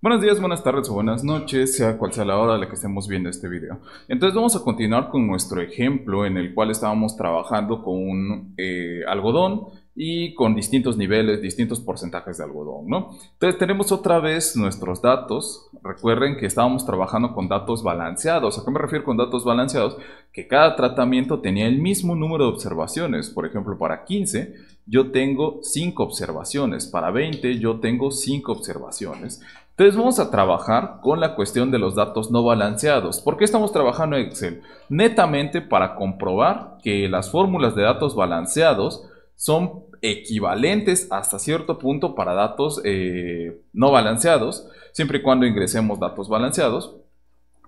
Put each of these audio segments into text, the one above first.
Buenos días, buenas tardes o buenas noches, sea cual sea la hora en la que estemos viendo este video. Entonces vamos a continuar con nuestro ejemplo en el cual estábamos trabajando con un eh, algodón y con distintos niveles, distintos porcentajes de algodón, ¿no? Entonces tenemos otra vez nuestros datos. Recuerden que estábamos trabajando con datos balanceados. ¿A qué me refiero con datos balanceados? Que cada tratamiento tenía el mismo número de observaciones. Por ejemplo, para 15 yo tengo 5 observaciones, para 20 yo tengo 5 observaciones. Entonces vamos a trabajar con la cuestión de los datos no balanceados. ¿Por qué estamos trabajando en Excel? Netamente para comprobar que las fórmulas de datos balanceados son equivalentes hasta cierto punto para datos eh, no balanceados, siempre y cuando ingresemos datos balanceados.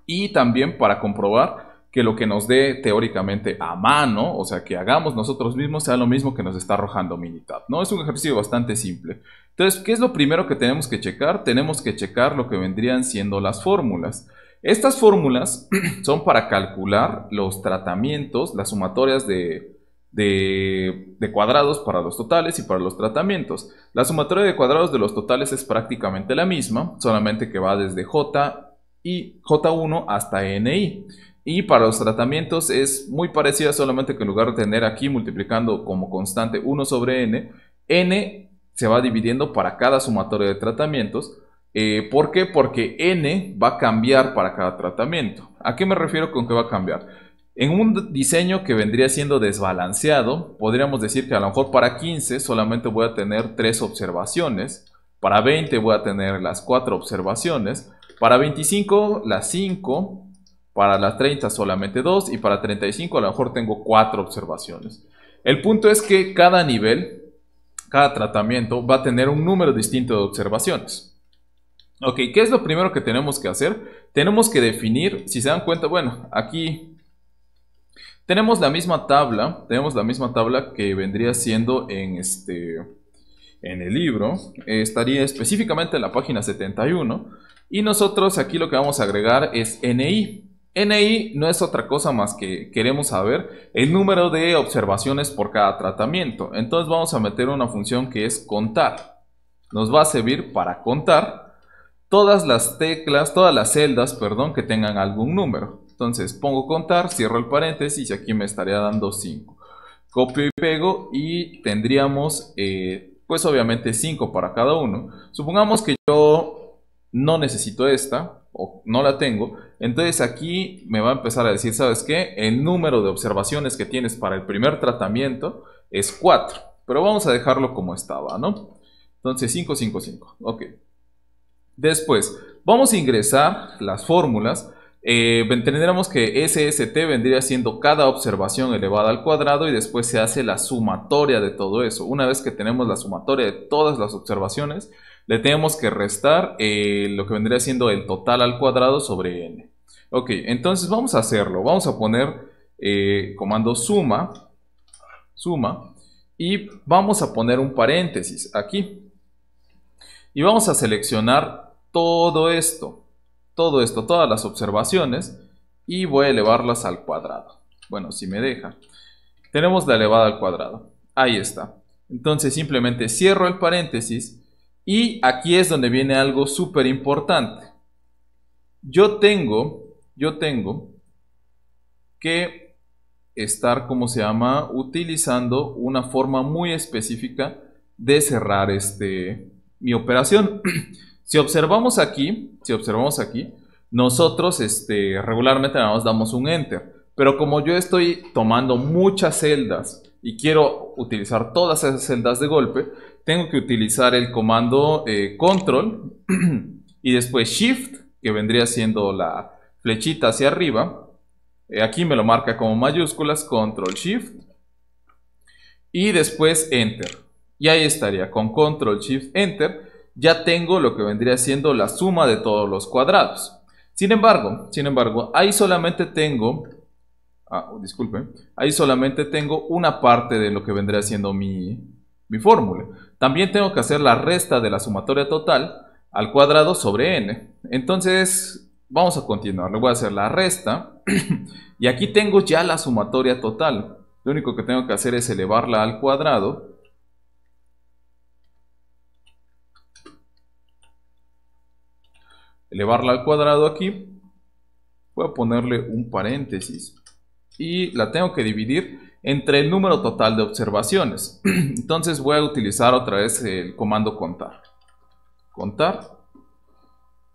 Y también para comprobar que lo que nos dé teóricamente a mano, o sea, que hagamos nosotros mismos, sea lo mismo que nos está arrojando Minitab. ¿no? Es un ejercicio bastante simple. Entonces, ¿qué es lo primero que tenemos que checar? Tenemos que checar lo que vendrían siendo las fórmulas. Estas fórmulas son para calcular los tratamientos, las sumatorias de, de, cuadrados para los totales y para los tratamientos. La sumatoria de cuadrados de los totales es prácticamente la misma, solamente que va desde J y J1 hasta NI. Y para los tratamientos es muy parecida, solamente que en lugar de tener aquí multiplicando como constante 1 sobre n, n se va dividiendo para cada sumatorio de tratamientos. Eh, ¿Por qué? Porque n va a cambiar para cada tratamiento. ¿A qué me refiero con que va a cambiar? En un diseño que vendría siendo desbalanceado, podríamos decir que a lo mejor para 15 solamente voy a tener 3 observaciones, para 20 voy a tener las 4 observaciones, para 25 las 5, para las 30 solamente 2 y para 35 a lo mejor tengo 4 observaciones. El punto es que cada nivel cada tratamiento va a tener un número distinto de observaciones. Ok, ¿qué es lo primero que tenemos que hacer? Tenemos que definir, si se dan cuenta, bueno, aquí tenemos la misma tabla, tenemos la misma tabla que vendría siendo en este en el libro, estaría específicamente en la página 71 y nosotros aquí lo que vamos a agregar es NI. NI no es otra cosa más que queremos saber el número de observaciones por cada tratamiento. Entonces vamos a meter una función que es contar. Nos va a servir para contar todas las teclas, todas las celdas, perdón, que tengan algún número. Entonces pongo contar, cierro el paréntesis y aquí me estaría dando 5. Copio y pego y tendríamos eh, pues obviamente 5 para cada uno. Supongamos que yo no necesito esta, o no la tengo, entonces aquí me va a empezar a decir, ¿sabes qué? El número de observaciones que tienes para el primer tratamiento es 4, pero vamos a dejarlo como estaba, ¿no? Entonces 5, 5, 5, ok. Después, vamos a ingresar las fórmulas. Eh, Entendemos que SST vendría siendo cada observación elevada al cuadrado y después se hace la sumatoria de todo eso. Una vez que tenemos la sumatoria de todas las observaciones, le tenemos que restar eh, lo que vendría siendo el total al cuadrado sobre n. Ok, entonces vamos a hacerlo. Vamos a poner eh, comando suma, suma, y vamos a poner un paréntesis aquí. Y vamos a seleccionar todo esto, todo esto, todas las observaciones, y voy a elevarlas al cuadrado. Bueno, si me deja. Tenemos la elevada al cuadrado. Ahí está. Entonces simplemente cierro el paréntesis y aquí es donde viene algo súper importante. Yo tengo, yo tengo que estar, como se llama, utilizando una forma muy específica de cerrar este, mi operación. si observamos aquí, si observamos aquí, nosotros este, regularmente nos damos un enter. Pero como yo estoy tomando muchas celdas y quiero utilizar todas esas celdas de golpe, tengo que utilizar el comando eh, control y después shift, que vendría siendo la flechita hacia arriba. Eh, aquí me lo marca como mayúsculas, control shift. Y después enter. Y ahí estaría, con control shift enter, ya tengo lo que vendría siendo la suma de todos los cuadrados. Sin embargo, sin embargo, ahí solamente tengo ah, disculpen, ahí solamente tengo una parte de lo que vendría siendo mi, mi fórmula. También tengo que hacer la resta de la sumatoria total al cuadrado sobre n. Entonces, vamos a continuar. Le voy a hacer la resta. y aquí tengo ya la sumatoria total. Lo único que tengo que hacer es elevarla al cuadrado. Elevarla al cuadrado aquí. Voy a ponerle un paréntesis. Y la tengo que dividir entre el número total de observaciones. Entonces voy a utilizar otra vez el comando contar. Contar.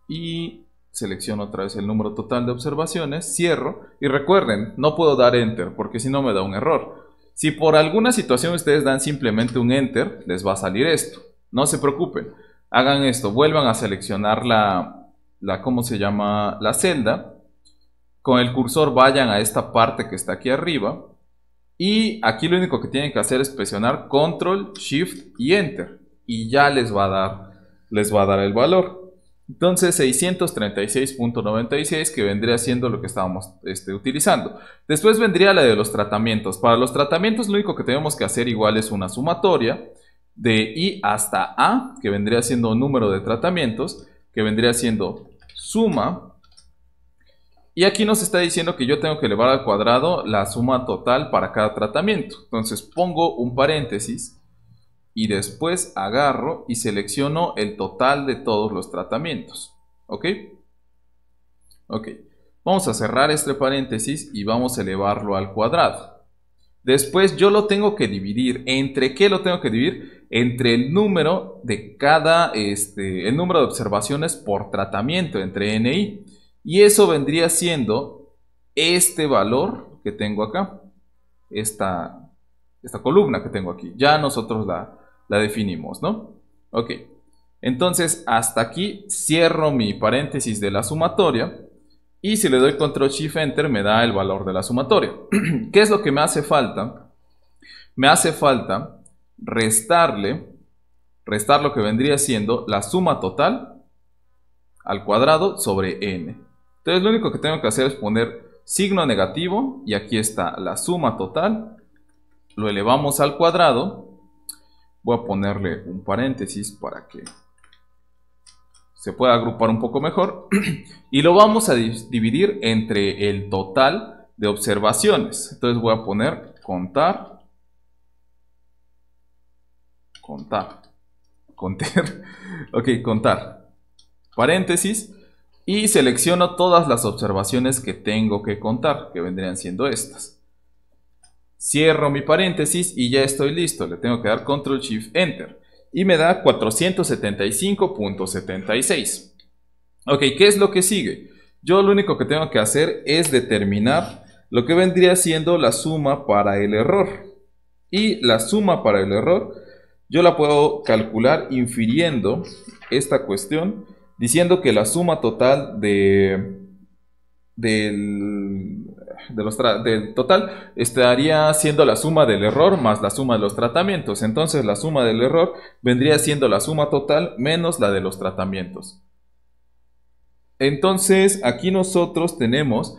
Y selecciono otra vez el número total de observaciones, cierro. Y recuerden, no puedo dar enter porque si no me da un error. Si por alguna situación ustedes dan simplemente un enter, les va a salir esto. No se preocupen. Hagan esto, vuelvan a seleccionar la, la ¿cómo se llama? La celda. Con el cursor vayan a esta parte que está aquí arriba y aquí lo único que tienen que hacer es presionar Control, Shift y Enter. Y ya les va a dar, les va a dar el valor. Entonces 636.96 que vendría siendo lo que estábamos este, utilizando. Después vendría la de los tratamientos. Para los tratamientos lo único que tenemos que hacer igual es una sumatoria de I hasta A, que vendría siendo número de tratamientos, que vendría siendo suma y aquí nos está diciendo que yo tengo que elevar al cuadrado la suma total para cada tratamiento. Entonces pongo un paréntesis y después agarro y selecciono el total de todos los tratamientos. ¿Ok? Ok. Vamos a cerrar este paréntesis y vamos a elevarlo al cuadrado. Después yo lo tengo que dividir. ¿Entre qué lo tengo que dividir? Entre el número de cada, este, el número de observaciones por tratamiento, entre NI. Y eso vendría siendo este valor que tengo acá, esta, esta columna que tengo aquí. Ya nosotros la, la definimos, ¿no? Ok. Entonces, hasta aquí cierro mi paréntesis de la sumatoria. Y si le doy control shift enter me da el valor de la sumatoria. ¿Qué es lo que me hace falta? Me hace falta restarle, restar lo que vendría siendo la suma total al cuadrado sobre n. Entonces lo único que tengo que hacer es poner signo negativo y aquí está la suma total. Lo elevamos al cuadrado. Voy a ponerle un paréntesis para que se pueda agrupar un poco mejor. y lo vamos a dividir entre el total de observaciones. Entonces voy a poner contar. Contar. Contar. ok, contar. Paréntesis y selecciono todas las observaciones que tengo que contar, que vendrían siendo estas. Cierro mi paréntesis y ya estoy listo. Le tengo que dar Control Shift Enter. Y me da 475.76. Ok, ¿qué es lo que sigue? Yo lo único que tengo que hacer es determinar lo que vendría siendo la suma para el error. Y la suma para el error yo la puedo calcular infiriendo esta cuestión diciendo que la suma total de, del, total estaría siendo la suma del error más la suma de los tratamientos. Entonces la suma del error vendría siendo la suma total menos la de los tratamientos. Entonces aquí nosotros tenemos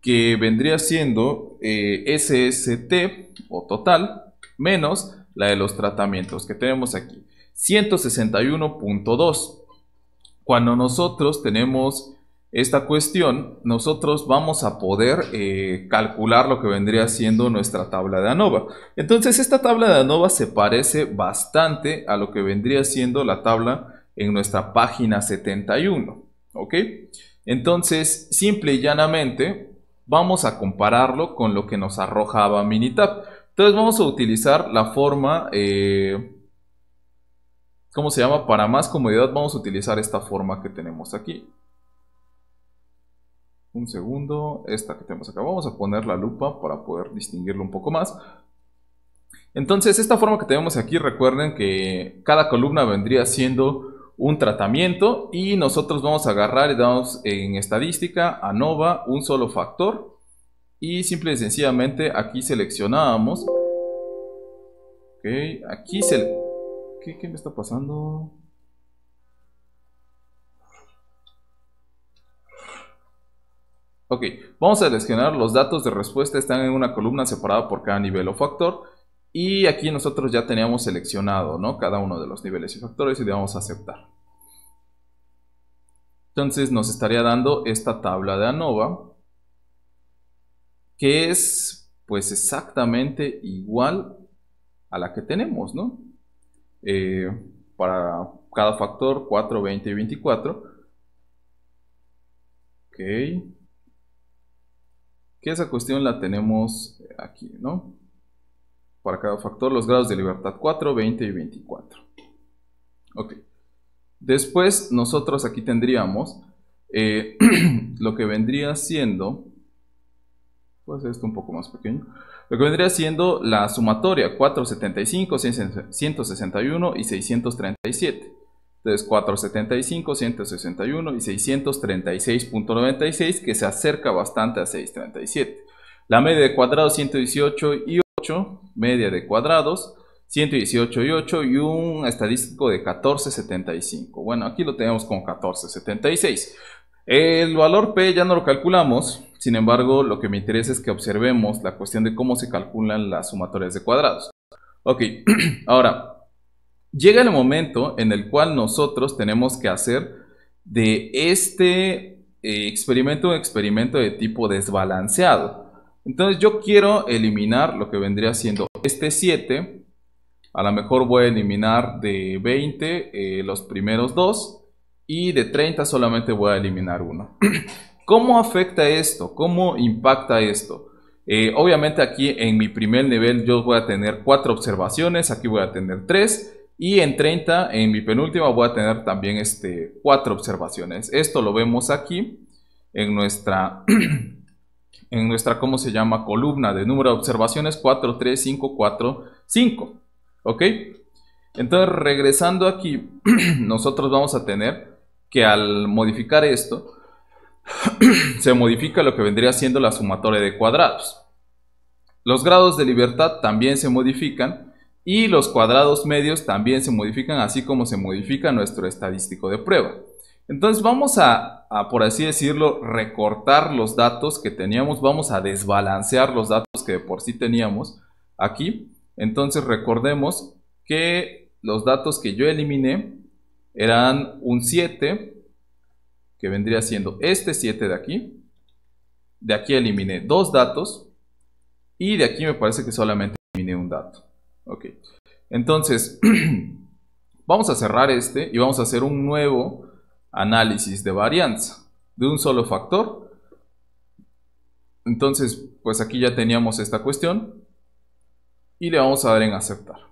que vendría siendo eh, SST o total menos la de los tratamientos que tenemos aquí. 161.2 cuando nosotros tenemos esta cuestión, nosotros vamos a poder eh, calcular lo que vendría siendo nuestra tabla de ANOVA. Entonces, esta tabla de ANOVA se parece bastante a lo que vendría siendo la tabla en nuestra página 71. ¿Ok? Entonces, simple y llanamente, vamos a compararlo con lo que nos arrojaba Minitab. Entonces, vamos a utilizar la forma... Eh, ¿Cómo se llama? Para más comodidad vamos a utilizar esta forma que tenemos aquí. Un segundo, esta que tenemos acá. Vamos a poner la lupa para poder distinguirlo un poco más. Entonces, esta forma que tenemos aquí, recuerden que cada columna vendría siendo un tratamiento y nosotros vamos a agarrar y damos en estadística ANOVA un solo factor y simple y sencillamente aquí seleccionamos. Okay, aquí se ¿Qué, me está pasando? Ok, vamos a seleccionar los datos de respuesta, están en una columna separada por cada nivel o factor. Y aquí nosotros ya teníamos seleccionado ¿no? cada uno de los niveles y factores y le vamos a aceptar. Entonces nos estaría dando esta tabla de ANOVA, que es pues exactamente igual a la que tenemos, ¿no? Eh, para cada factor 4, 20 y 24. Ok. Que esa cuestión la tenemos aquí, ¿no? Para cada factor los grados de libertad 4, 20 y 24. Ok. Después nosotros aquí tendríamos eh, lo que vendría siendo pues esto un poco más pequeño, lo que vendría siendo la sumatoria 475, 161 y 637. Entonces 475, 161 y 636.96 que se acerca bastante a 637. La media de cuadrados 118 y 8, media de cuadrados 118 y 8 y un estadístico de 1475. Bueno, aquí lo tenemos con 1476. El valor P ya no lo calculamos sin embargo, lo que me interesa es que observemos la cuestión de cómo se calculan las sumatorias de cuadrados. Ok, ahora, llega el momento en el cual nosotros tenemos que hacer de este eh, experimento un experimento de tipo desbalanceado. Entonces yo quiero eliminar lo que vendría siendo este 7. A lo mejor voy a eliminar de 20 eh, los primeros dos y de 30 solamente voy a eliminar uno. ¿Cómo afecta esto? ¿Cómo impacta esto? Eh, obviamente aquí en mi primer nivel yo voy a tener cuatro observaciones, aquí voy a tener tres y en 30, en mi penúltima voy a tener también este, cuatro observaciones. Esto lo vemos aquí en nuestra, en nuestra, ¿cómo se llama? Columna de número de observaciones 4, 3, 5, 4, 5. ¿Ok? Entonces regresando aquí, nosotros vamos a tener que al modificar esto, se modifica lo que vendría siendo la sumatoria de cuadrados. Los grados de libertad también se modifican y los cuadrados medios también se modifican, así como se modifica nuestro estadístico de prueba. Entonces vamos a, por así decirlo, recortar los datos que teníamos, vamos a desbalancear los datos que de por sí teníamos aquí. Entonces recordemos que los datos que yo eliminé eran un 7, que vendría siendo este 7 de aquí. De aquí eliminé dos datos y de aquí me parece que solamente eliminé un dato. Ok, entonces vamos a cerrar este y vamos a hacer un nuevo análisis de varianza de un solo factor. Entonces, pues aquí ya teníamos esta cuestión y le vamos a dar en aceptar.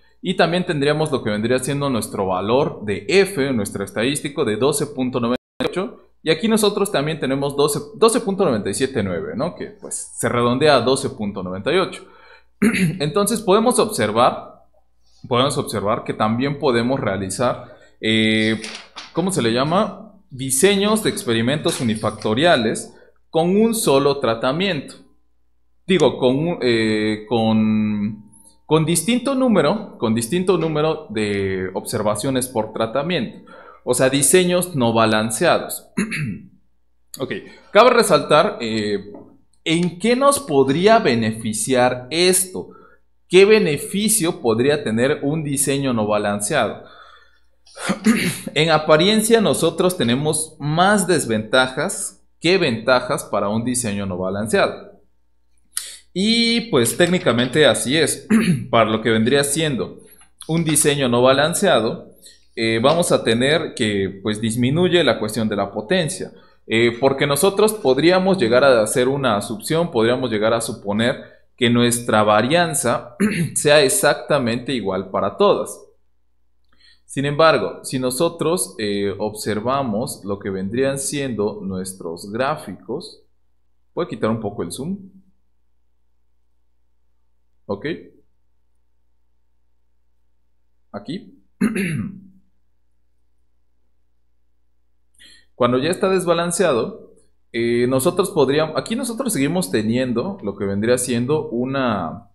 Y también tendríamos lo que vendría siendo nuestro valor de F, nuestro estadístico de 12.98. Y aquí nosotros también tenemos 12.979, ¿no? Que pues se redondea a 12.98. Entonces podemos observar, podemos observar que también podemos realizar, eh, ¿cómo se le llama? Diseños de experimentos unifactoriales con un solo tratamiento. Digo, con, eh, con con distinto número, con distinto número de observaciones por tratamiento. O sea, diseños no balanceados. ok, cabe resaltar eh, en qué nos podría beneficiar esto. ¿Qué beneficio podría tener un diseño no balanceado? en apariencia nosotros tenemos más desventajas que ventajas para un diseño no balanceado. Y pues técnicamente así es, para lo que vendría siendo un diseño no balanceado, eh, vamos a tener que pues disminuye la cuestión de la potencia, eh, porque nosotros podríamos llegar a hacer una asunción, podríamos llegar a suponer que nuestra varianza sea exactamente igual para todas. Sin embargo, si nosotros eh, observamos lo que vendrían siendo nuestros gráficos, voy a quitar un poco el zoom, ¿Ok? Aquí. Cuando ya está desbalanceado, eh, nosotros podríamos, aquí nosotros seguimos teniendo lo que vendría siendo una,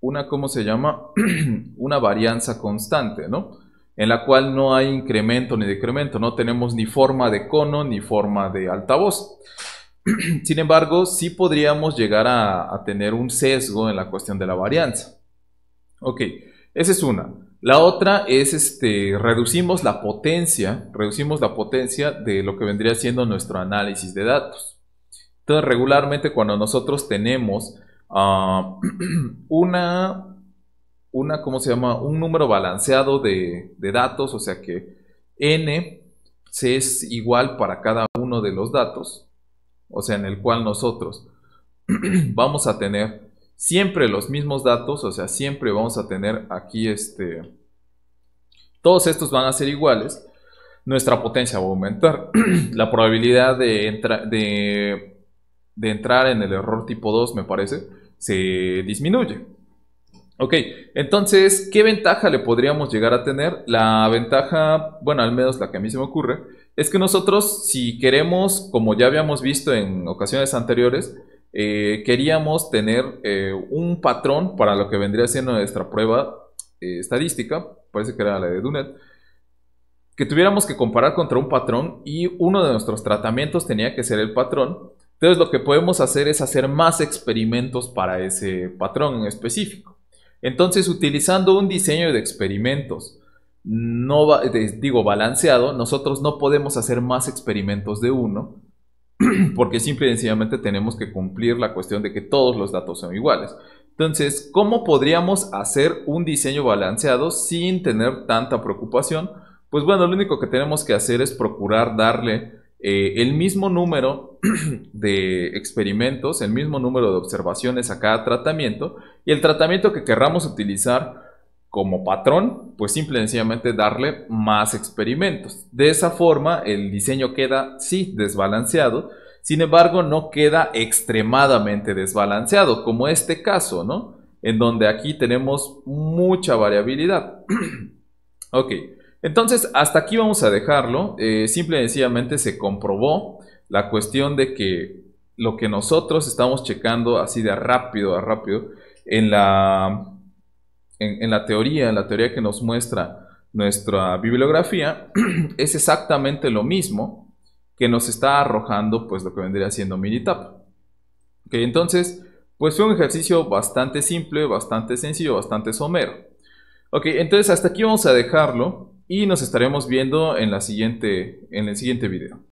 una, ¿cómo se llama? una varianza constante, ¿no? En la cual no hay incremento ni decremento, no tenemos ni forma de cono ni forma de altavoz. Sin embargo, sí podríamos llegar a, tener un sesgo en la cuestión de la varianza. Ok, esa es una. La otra es este, reducimos la potencia, reducimos la potencia de lo que vendría siendo nuestro análisis de datos. Entonces, regularmente cuando nosotros tenemos ah, una, se llama? Un número balanceado de datos, o sea que n es igual para cada uno de los datos o sea, en el cual nosotros vamos a tener siempre los mismos datos, o sea, siempre vamos a tener aquí este, todos estos van a ser iguales, nuestra potencia va a aumentar, la probabilidad de, de, de entrar en el error tipo 2, me parece, se disminuye. Ok, entonces, ¿qué ventaja le podríamos llegar a tener? La ventaja, bueno, al menos la que a mí se me ocurre, es que nosotros, si queremos, como ya habíamos visto en ocasiones anteriores, eh, queríamos tener eh, un patrón para lo que vendría siendo nuestra prueba eh, estadística, parece que era la de Dunet, que tuviéramos que comparar contra un patrón y uno de nuestros tratamientos tenía que ser el patrón. Entonces lo que podemos hacer es hacer más experimentos para ese patrón en específico. Entonces utilizando un diseño de experimentos no va, digo balanceado, nosotros no podemos hacer más experimentos de uno, porque simple y sencillamente tenemos que cumplir la cuestión de que todos los datos son iguales. Entonces, ¿cómo podríamos hacer un diseño balanceado sin tener tanta preocupación? Pues bueno, lo único que tenemos que hacer es procurar darle eh, el mismo número de experimentos, el mismo número de observaciones a cada tratamiento y el tratamiento que querramos utilizar como patrón, pues simple y sencillamente darle más experimentos. De esa forma, el diseño queda, sí, desbalanceado, sin embargo, no queda extremadamente desbalanceado, como este caso, ¿no? En donde aquí tenemos mucha variabilidad. ok, entonces hasta aquí vamos a dejarlo. Eh, simple y sencillamente se comprobó la cuestión de que lo que nosotros estamos checando así de rápido a rápido en la en, la teoría, en la teoría que nos muestra nuestra bibliografía, es exactamente lo mismo que nos está arrojando pues lo que vendría siendo Militap. Ok, entonces, pues fue un ejercicio bastante simple, bastante sencillo, bastante somero. Ok, entonces hasta aquí vamos a dejarlo y nos estaremos viendo en, la siguiente, en el siguiente video.